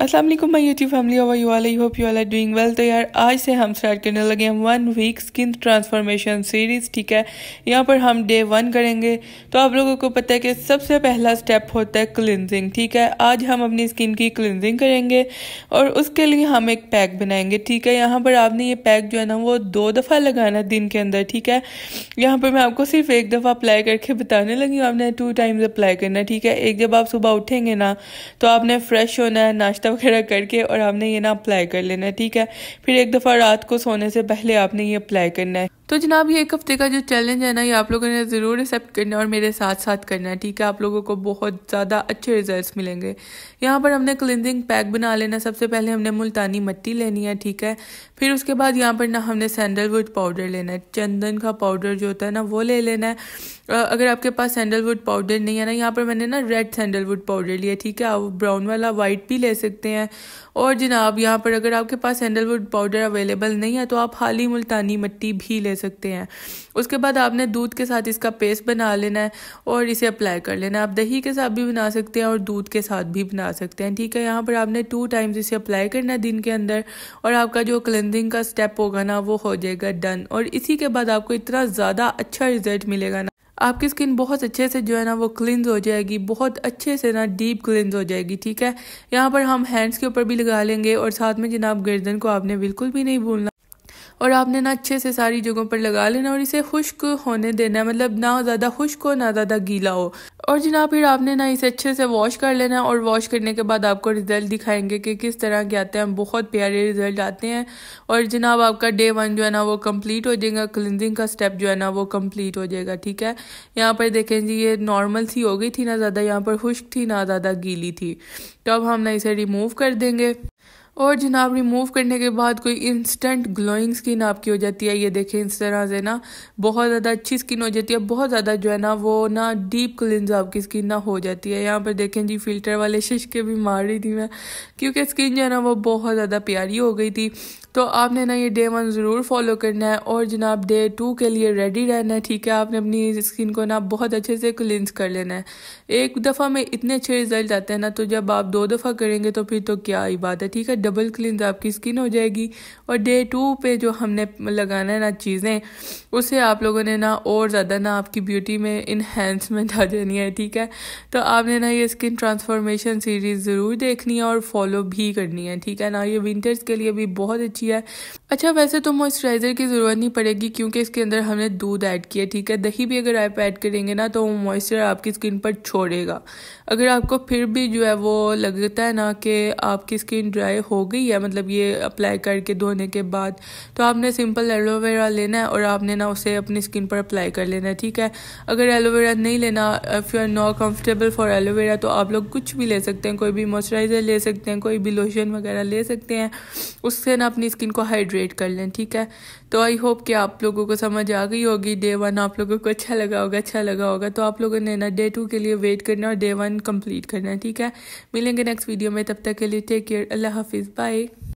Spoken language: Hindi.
असल my YouTube family over you all I hope you all are doing well तो यार आज से हम स्टार्ट करने लगे हैं one week skin transformation series ठीक है यहाँ पर हम डे वन करेंगे तो आप लोगों को पता है कि सबसे पहला स्टेप होता है क्लिनजिंग ठीक है आज हम अपनी स्किन की क्लिनजिंग करेंगे और उसके लिए हम एक पैक बनाएंगे ठीक है यहाँ पर आपने ये पैक जो है ना वो दो दफ़ा लगाना दिन के अंदर ठीक है यहाँ पर मैं आपको सिर्फ एक दफ़ा अप्लाई करके बताने लगी हूँ आपने टू टाइम्स अप्लाई करना ठीक है एक जब आप सुबह उठेंगे ना तो आपने फ्रेश होना है नाश्ता नाश्ता वगैरह करके और आपने ये ना अप्लाई कर लेना है ठीक है फिर एक दफ़ा रात को सोने से पहले आपने ये अप्लाई करना है तो जनाब ये एक हफ्ते का जो चैलेंज है ना ये आप लोगों ने ज़रूर एक्सेप्ट करना है और मेरे साथ साथ करना है ठीक है आप लोगों को बहुत ज़्यादा अच्छे रिजल्ट्स मिलेंगे यहाँ पर हमने क्लिनजिंग पैक बना लेना सबसे पहले हमने मुल्तानी मट्टी लेनी है ठीक है फिर उसके बाद यहाँ पर ना हमने सैंडलवुड पाउडर लेना है चंदन का पाउडर जो होता है ना वो ले लेना है अगर आपके पास सैंडलवुड पाउडर नहीं है ना यहाँ पर मैंने ना रेड सैंडलवुड पाउडर लिया ठीक है आप ब्राउन वाला वाइट भी ले सकते हैं और जनाब यहाँ पर अगर आपके पास सैंडलवुड पाउडर अवेलेबल नहीं है तो आप हाली मुल्तानी मट्टी भी ले सकते हैं उसके बाद आपने दूध के साथ इसका पेस्ट बना लेना है और इसे अप्लाई कर लेना है आप दही के साथ भी बना सकते हैं और दूध के साथ भी बना सकते हैं ठीक है यहाँ पर आपने टू टाइम्स इसे अप्लाई करना है दिन के अंदर और आपका जो क्लेंजिंग का स्टेप होगा ना वो हो जाएगा डन और इसी के बाद आपको इतना ज़्यादा अच्छा रिजल्ट मिलेगा ना आपकी स्किन बहुत अच्छे से जो है ना वो क्लिनज हो जाएगी बहुत अच्छे से ना डीप क्लिनज हो जाएगी ठीक है यहाँ पर हम हैंड्स के ऊपर भी लगा लेंगे और साथ में जनाब गर्दन को आपने बिल्कुल भी नहीं भूलना और आपने ना अच्छे से सारी जगहों पर लगा लेना और इसे खुश्क होने देना मतलब ना ज़्यादा खुश्क हो ना ज़्यादा गीला हो और जनाब फिर आपने ना इसे अच्छे से वॉश कर लेना और वॉश करने के बाद आपको रिज़ल्ट दिखाएंगे कि किस तरह के आते हैं बहुत प्यारे रिज़ल्ट आते हैं और जनाब आपका डे वन जो है ना वो कंप्लीट हो जाएगा क्लिनजिंग का स्टेप जो है ना वो कंप्लीट हो जाएगा ठीक है यहाँ पर देखें जी ये नॉर्मल सी हो गई थी ना ज़्यादा यहाँ पर खुश्क थी ना ज़्यादा गीली थी तो अब हम ना इसे रिमूव कर देंगे और जनाब रिमूव करने के बाद कोई इंस्टेंट ग्लोइंग स्किन आपकी हो जाती है ये देखें इस तरह से ना बहुत ज़्यादा अच्छी स्किन हो जाती है बहुत ज़्यादा जो है ना वो ना डीप क्लिनज आपकी स्किन ना हो जाती है यहाँ पर देखें जी फिल्टर वाले शिशके भी मार रही थी मैं क्योंकि स्किन जो है ना वो बहुत ज़्यादा प्यारी हो गई थी तो आपने ना ये डे वन ज़रूर फॉलो करना है और जनाब डे टू के लिए रेडी रहना है ठीक है आपने अपनी स्किन को ना बहुत अच्छे से क्लिनज कर लेना है एक दफ़ा में इतने अच्छे रिजल्ट आते हैं ना तो जब आप दो दफ़ा करेंगे तो फिर तो क्या ही बात है ठीक है डबल क्लिनज तो आपकी स्किन हो जाएगी और डे टू पे जो हमने लगाना है ना चीज़ें उसे आप लोगों ने ना और ज़्यादा ना आपकी ब्यूटी में इन्हेंसमेंट आ जानी है ठीक है तो आपने ना ये स्किन ट्रांसफॉर्मेशन सीरीज़ ज़रूर देखनी है और फॉलो भी करनी है ठीक है ना ये विंटर्स के लिए भी बहुत अच्छी है अच्छा वैसे तो मॉइस्चराइज़र की ज़रूरत नहीं पड़ेगी क्योंकि इसके अंदर हमने दूध ऐड किया ठीक है दही भी अगर आप ऐड करेंगे ना तो वो मॉइस्चर आपकी स्किन पर छोड़ेगा अगर आपको फिर भी जो है वो लगता है ना कि आपकी स्किन ड्राई हो गई है मतलब ये अप्लाई करके धोने के बाद तो आपने सिंपल एलोवेरा लेना है और आपने ना उसे अपनी स्किन पर अप्लाई कर लेना है ठीक है अगर एलोवेरा नहीं लेना if you are not comfortable for aloe vera तो आप लोग कुछ भी ले सकते हैं कोई भी मॉइस्चराइज़र ले सकते हैं कोई भी लोशन वगैरह ले सकते हैं उससे ना अपनी स्किन को हाइड्रेट हाइड्रेट कर लें ठीक है तो आई होप कि आप लोगों को समझ आ गई होगी डे वन आप लोगों को अच्छा लगा होगा अच्छा लगा होगा तो आप लोगों ने ना डे टू के लिए वेट करना और डे वन कंप्लीट करना ठीक है मिलेंगे नेक्स्ट वीडियो में तब तक के लिए टेक केयर अल्लाह हाफिज़ बाय